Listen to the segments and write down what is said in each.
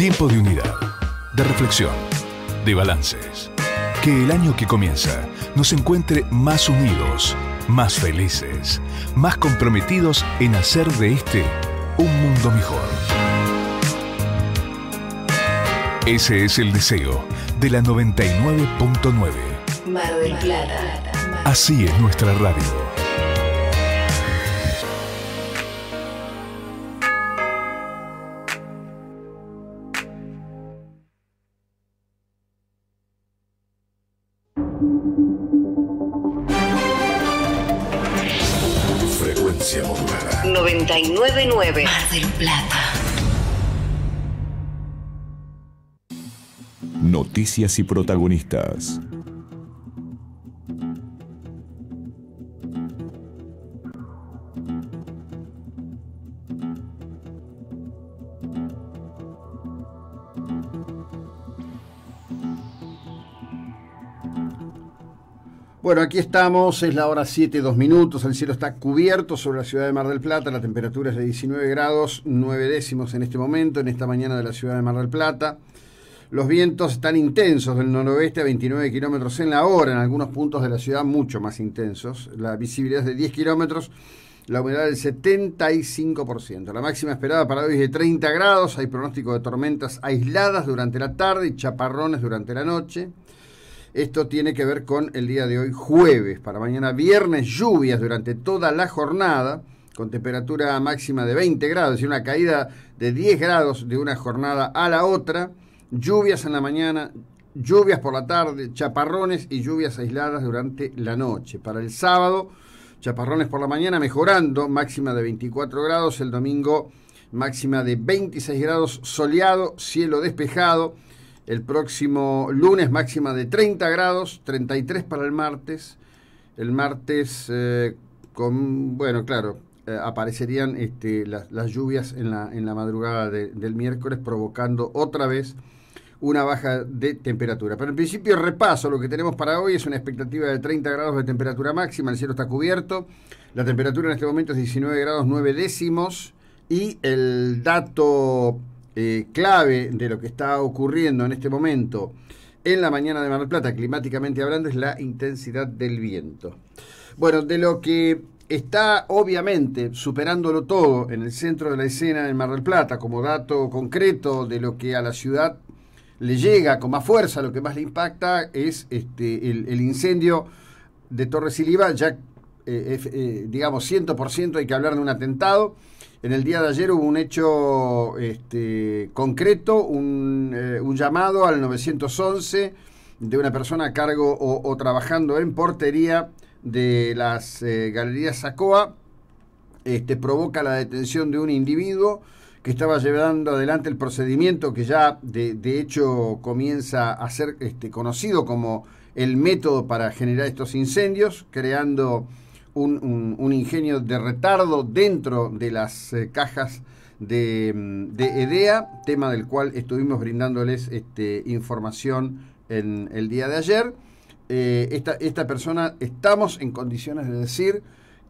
Tiempo de unidad, de reflexión, de balances. Que el año que comienza nos encuentre más unidos, más felices, más comprometidos en hacer de este un mundo mejor. Ese es el deseo de la 99.9. Así es nuestra radio. Plata. Noticias y protagonistas. Bueno, aquí estamos, es la hora 7, 2 minutos, el cielo está cubierto sobre la ciudad de Mar del Plata, la temperatura es de 19 grados, 9 décimos en este momento, en esta mañana de la ciudad de Mar del Plata. Los vientos están intensos del noroeste a 29 kilómetros en la hora, en algunos puntos de la ciudad mucho más intensos. La visibilidad es de 10 kilómetros, la humedad del 75%. La máxima esperada para hoy es de 30 grados, hay pronóstico de tormentas aisladas durante la tarde y chaparrones durante la noche. Esto tiene que ver con el día de hoy, jueves. Para mañana, viernes, lluvias durante toda la jornada, con temperatura máxima de 20 grados y una caída de 10 grados de una jornada a la otra. Lluvias en la mañana, lluvias por la tarde, chaparrones y lluvias aisladas durante la noche. Para el sábado, chaparrones por la mañana mejorando, máxima de 24 grados. El domingo, máxima de 26 grados, soleado, cielo despejado el próximo lunes máxima de 30 grados, 33 para el martes. El martes eh, con, bueno, claro, eh, aparecerían este, las, lluvias en la, madrugada del miércoles provocando otra vez una baja de temperatura. Pero en principio repaso, lo que tenemos para hoy es una expectativa de 30 grados de temperatura máxima, el cielo está cubierto, la temperatura en este momento es 19 grados 9 décimos y el dato eh, clave de lo que está ocurriendo en este momento en la mañana de Mar del Plata, climáticamente hablando, es la intensidad del viento. Bueno, de lo que está obviamente superándolo todo en el centro de la escena en Mar del Plata, como dato concreto de lo que a la ciudad le llega con más fuerza, lo que más le impacta es este, el, incendio de Torres y ya, eh, eh, digamos, ciento digamos, 100% hay que hablar de un atentado. En el día de ayer hubo un hecho este, concreto, un, eh, llamado al 911 de una persona a cargo o, trabajando en portería de las eh, galerías Sacoa. Este, provoca la detención de un individuo que estaba llevando adelante el procedimiento que ya de, hecho comienza a ser este, conocido como el método para generar estos incendios, creando un, ingenio de retardo dentro de las eh, cajas mm, de, EDEA, tema del cual estuvimos brindándoles este, información en el día de ayer. Eh, esta, persona estamos en condiciones de decir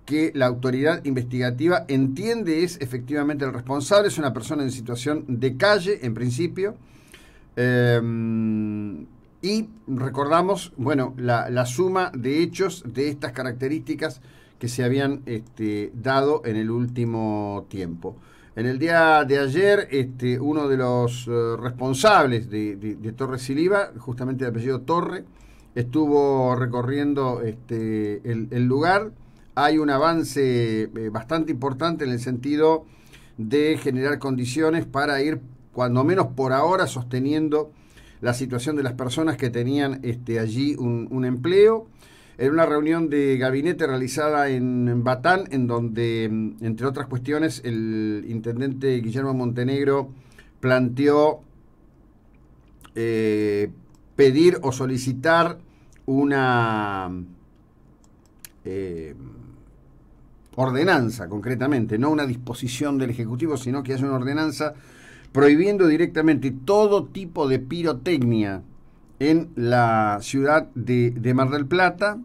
que la autoridad investigativa entiende es efectivamente el responsable, es una persona en situación de calle en principio. Eh, y recordamos, bueno, la, suma de hechos de estas características que se habían este, dado en el último tiempo. En el día de ayer, este, uno de los eh, responsables de, de, Torres justamente de apellido Torre, estuvo recorriendo este, el, lugar. Hay un avance eh, bastante importante en el sentido de generar condiciones para ir, cuando menos por ahora, sosteniendo la situación de las personas que tenían este, allí un, empleo en una reunión de gabinete realizada en Batán, en donde, mm, entre otras cuestiones, el intendente Guillermo Montenegro planteó eh, pedir o solicitar una eh, ordenanza, concretamente, no una disposición del Ejecutivo, sino que haya una ordenanza prohibiendo directamente todo tipo de pirotecnia en la ciudad de, Mar del Plata.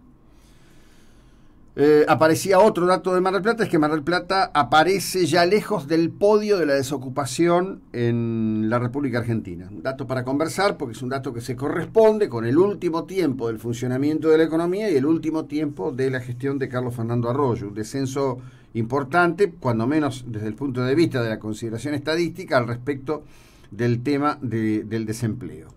Eh, aparecía otro dato de Mar del Plata, es que Mar del Plata aparece ya lejos del podio de la desocupación en la República Argentina. Un dato para conversar porque es un dato que se corresponde con el último tiempo del funcionamiento de la economía y el último tiempo de la gestión de Carlos Fernando Arroyo. Un descenso importante, cuando menos desde el punto de vista de la consideración estadística, al respecto del tema del desempleo.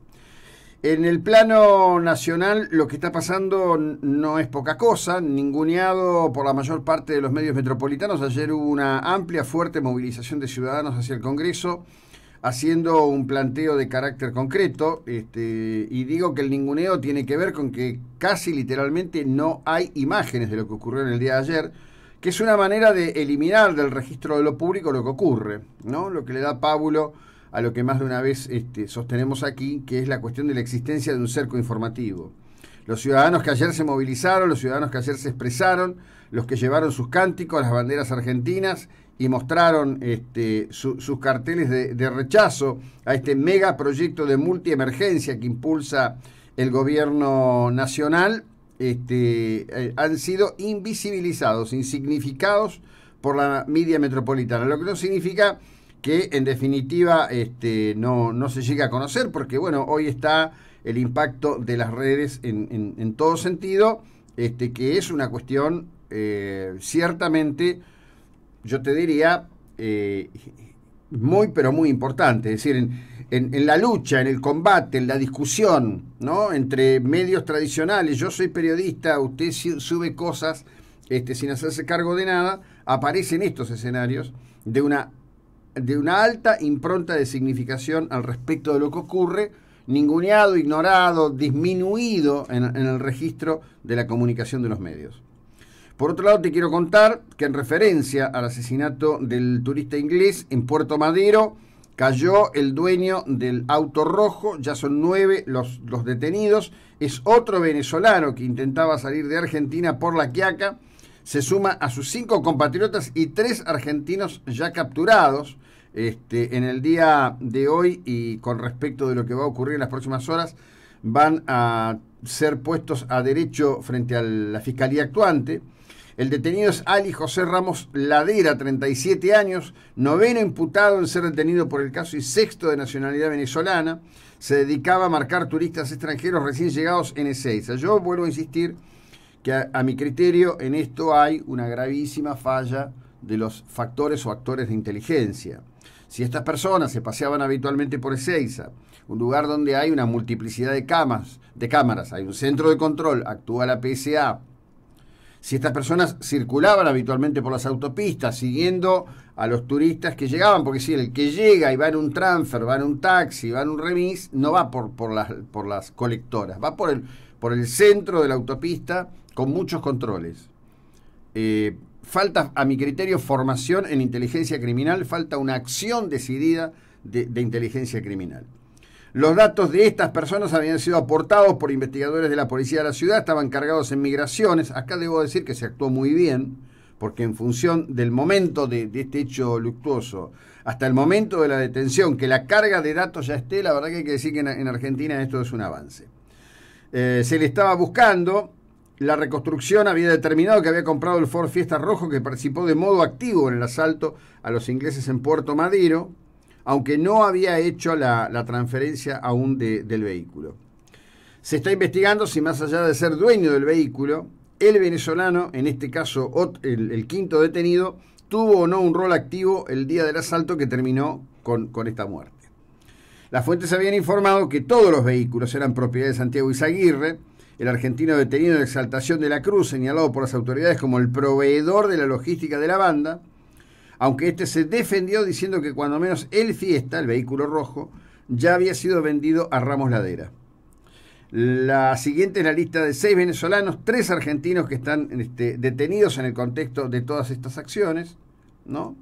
En el plano nacional lo que está pasando no es poca cosa, ninguneado por la mayor parte de los medios metropolitanos. Ayer hubo una amplia, fuerte movilización de ciudadanos hacia el Congreso, haciendo un planteo de carácter concreto. Este, y digo que el ninguneo tiene que ver con que casi literalmente no hay imágenes de lo que ocurrió en el día de ayer que es una manera de eliminar del registro de lo público lo que ocurre, ¿no? Lo que le da pábulo a lo que más de una vez este, sostenemos aquí, que es la cuestión de la existencia de un cerco informativo. Los ciudadanos que ayer se movilizaron, los ciudadanos que ayer se expresaron, los que llevaron sus cánticos, a las banderas argentinas y mostraron este, sus carteles de, de, rechazo a este megaproyecto de multiemergencia que impulsa el gobierno nacional, este, eh, han sido invisibilizados, insignificados por la media metropolitana, lo que no significa que en definitiva este, no, no se llegue a conocer, porque bueno, hoy está el impacto de las redes en, todo sentido, este, que es una cuestión eh, ciertamente, yo te diría, eh, muy, pero muy importante. Es decir, en, en, la lucha, en el combate, en la discusión, ¿no? Entre medios tradicionales, yo soy periodista, usted sube cosas este, sin hacerse cargo de nada, aparecen estos escenarios de una, de una alta impronta de significación al respecto de lo que ocurre, ninguneado, ignorado, disminuido en, en el registro de la comunicación de los medios. Por otro lado, te quiero contar que en referencia al asesinato del turista inglés en Puerto Madero, cayó el dueño del auto rojo, ya son nueve los, los detenidos, es otro venezolano que intentaba salir de Argentina por la Quiaca, se suma a sus cinco compatriotas y tres argentinos ya capturados. Este, en el día de hoy y con respecto de lo que va a ocurrir en las próximas horas, van a ser puestos a derecho frente a la Fiscalía actuante. El detenido es Ali José Ramos Ladera, 37 años, noveno imputado en ser detenido por el caso y sexto de nacionalidad venezolana. Se dedicaba a marcar turistas extranjeros recién llegados en Ezeiza. Yo vuelvo a insistir que a, mi criterio en esto hay una gravísima falla de los factores o actores de inteligencia. Si estas personas se paseaban habitualmente por Ezeiza, un lugar donde hay una multiplicidad de, de cámaras, hay un centro de control, actúa la PSA, si estas personas circulaban habitualmente por las autopistas siguiendo a los turistas que llegaban, porque si el que llega y va en un transfer, va en un taxi, va en un remis, no va por, las, por las colectoras, va por el, por el centro de la autopista con muchos controles. Eh, falta, a mi criterio, formación en inteligencia criminal, falta una acción decidida de inteligencia criminal. Los datos de estas personas habían sido aportados por investigadores de la policía de la ciudad, estaban cargados en migraciones. Acá debo decir que se actuó muy bien, porque en función del momento de, este hecho luctuoso hasta el momento de la detención, que la carga de datos ya esté, la verdad que hay que decir que en, Argentina esto es un avance. Eh, se le estaba buscando, la reconstrucción había determinado que había comprado el Ford Fiesta Rojo que participó de modo activo en el asalto a los ingleses en Puerto Madero aunque no había hecho la, transferencia aún del vehículo. Se está investigando si más allá de ser dueño del vehículo, el venezolano, en este caso el, quinto detenido, tuvo o no un rol activo el día del asalto que terminó con, esta muerte. Las fuentes habían informado que todos los vehículos eran propiedad de Santiago Izaguirre, el argentino detenido en Exaltación de la Cruz, señalado por las autoridades como el proveedor de la logística de la banda, aunque este se defendió diciendo que cuando menos el Fiesta, el vehículo rojo, ya había sido vendido a Ramos Ladera. La siguiente es la lista de seis venezolanos, tres argentinos que están este, detenidos en el contexto de todas estas acciones, ¿no?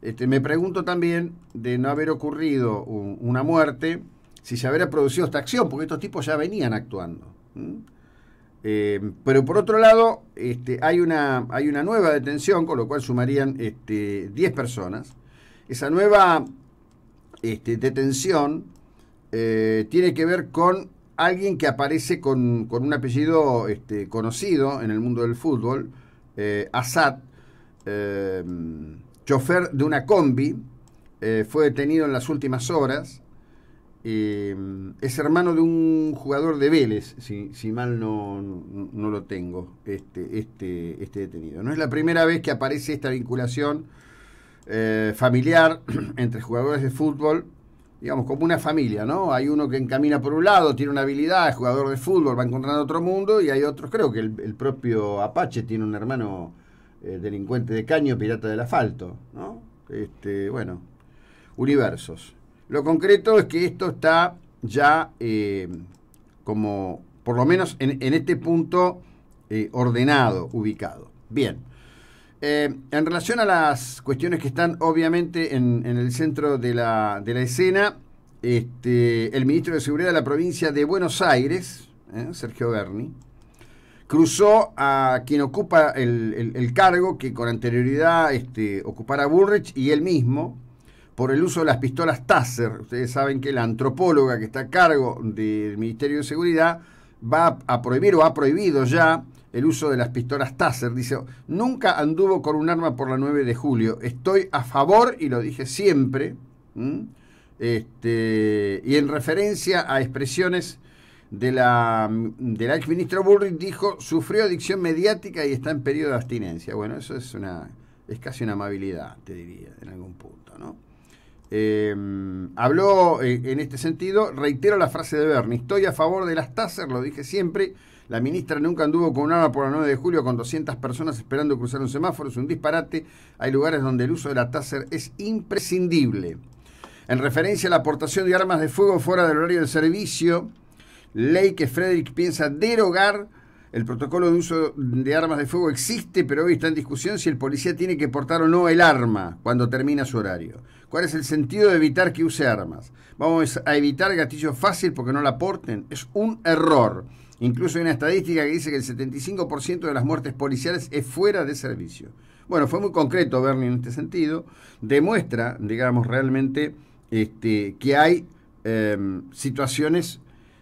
Este, me pregunto también de no haber ocurrido una muerte, si se hubiera producido esta acción, porque estos tipos ya venían actuando. Eh, pero por otro lado, este, hay, una, hay una nueva detención, con lo cual sumarían 10 este, personas. Esa nueva este, detención eh, tiene que ver con alguien que aparece con, un apellido conocido en el mundo del fútbol, eh, Assad, eh, chofer de una combi, fue detenido en las últimas horas. Em, es hermano de un jugador de Vélez, si, mal no, lo tengo, este, este, este detenido. No es la primera vez que aparece esta vinculación eh, familiar entre jugadores de fútbol, digamos, como una familia, ¿no? Hay uno que encamina por un lado, tiene una habilidad, es jugador de fútbol, va encontrando otro mundo, y hay otros, creo que el, propio Apache tiene un hermano eh, delincuente de caño, pirata del asfalto, ¿no? Este, bueno, universos. Lo concreto es que esto está ya eh, como, por lo menos en, este punto, eh, ordenado, ubicado. Bien. Eh, en relación a las cuestiones que están obviamente en, el centro de la, escena, este, el ministro de Seguridad de la provincia de Buenos Aires, Sergio Berni, cruzó a quien ocupa el, cargo que con anterioridad este, ocupara Bullrich y él mismo, por el uso de las pistolas Taser. Ustedes saben que la antropóloga que está a cargo del Ministerio de Seguridad va a prohibir o ha prohibido ya el uso de las pistolas Taser. Dice, nunca anduvo con un arma por la 9 de julio. Estoy a favor, y lo dije siempre, este, y en referencia a expresiones de la, del Bullrich, dijo, sufrió adicción mediática y está en periodo de abstinencia. Bueno, eso es una... Es casi una amabilidad, te diría, en algún punto, ¿no? Em, habló eh, en este sentido, reitero la frase de Bernie, estoy a favor de las taser, lo dije siempre, la ministra nunca anduvo con un arma por la 9 de julio con 200 personas esperando cruzar un semáforo, es un disparate, hay lugares donde el uso de la taser es imprescindible. En referencia a la aportación de armas de fuego fuera del horario de servicio, ley que Frederick piensa derogar el protocolo de uso de armas de fuego existe, pero hoy está en discusión si el policía tiene que portar o no el arma cuando termina su horario. ¿Cuál es el sentido de evitar que use armas? Vamos a evitar gatillo fácil porque no la porten. Es un error. Incluso hay una estadística que dice que el 75% de las muertes policiales es fuera de servicio. Bueno, fue muy concreto Bernie en este sentido. Demuestra, digamos, realmente este, que hay em, situaciones,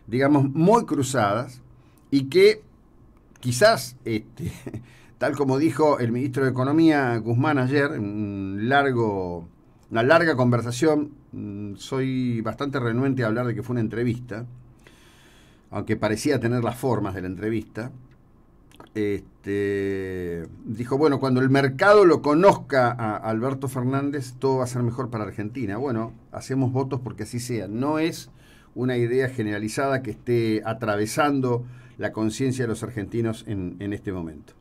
digamos, muy cruzadas y que quizás, este, tal como dijo el ministro de Economía Guzmán ayer, en una larga conversación, mm, soy bastante renuente a hablar de que fue una entrevista, aunque parecía tener las formas de la entrevista. Este, dijo, bueno, cuando el mercado lo conozca a Alberto Fernández, todo va a ser mejor para Argentina. Bueno, hacemos votos porque así sea. No es una idea generalizada que esté atravesando la conciencia de los argentinos en, este momento.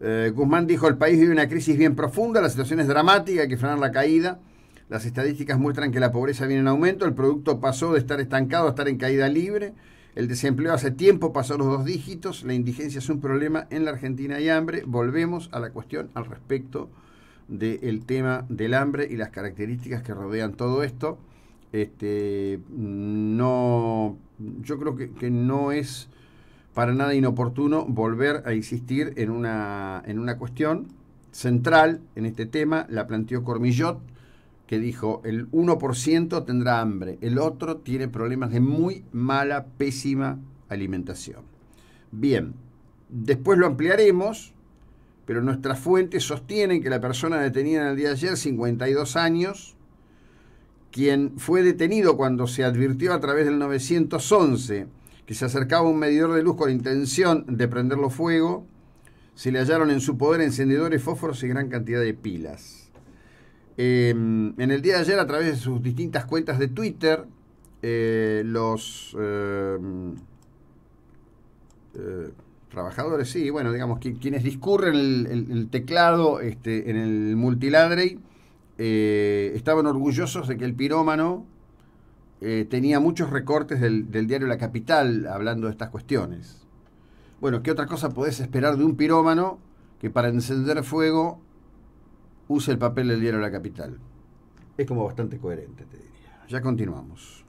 Eh, Guzmán dijo, el país vive una crisis bien profunda, la situación es dramática, hay que frenar la caída. Las estadísticas muestran que la pobreza viene en aumento, el producto pasó de estar estancado a estar en caída libre, el desempleo hace tiempo pasó los dos dígitos, la indigencia es un problema en la Argentina y hambre. Volvemos a la cuestión al respecto del tema del hambre y las características que rodean todo esto este, no, yo creo que, no es para nada inoportuno volver a insistir en una, en una cuestión central en este tema, la planteó Cormillot, que dijo, el 1% tendrá hambre, el otro tiene problemas de muy mala, pésima alimentación. Bien, después lo ampliaremos, pero nuestras fuentes sostienen que la persona detenida en el día de ayer, 52 años, quien fue detenido cuando se advirtió a través del 911 que se acercaba un medidor de luz con intención de prenderlo fuego, se le hallaron en su poder encendedores, fósforos y gran cantidad de pilas. Em, en el día de ayer, a través de sus distintas cuentas de Twitter, eh, los em, eh, trabajadores, sí, bueno, digamos, quienes discurren el, teclado este, en el multiladre. Eh, estaban orgullosos de que el pirómano eh, tenía muchos recortes del, del, diario La Capital hablando de estas cuestiones. Bueno, ¿qué otra cosa podés esperar de un pirómano que para encender fuego use el papel del diario La Capital? Es como bastante coherente, te diría. Ya continuamos.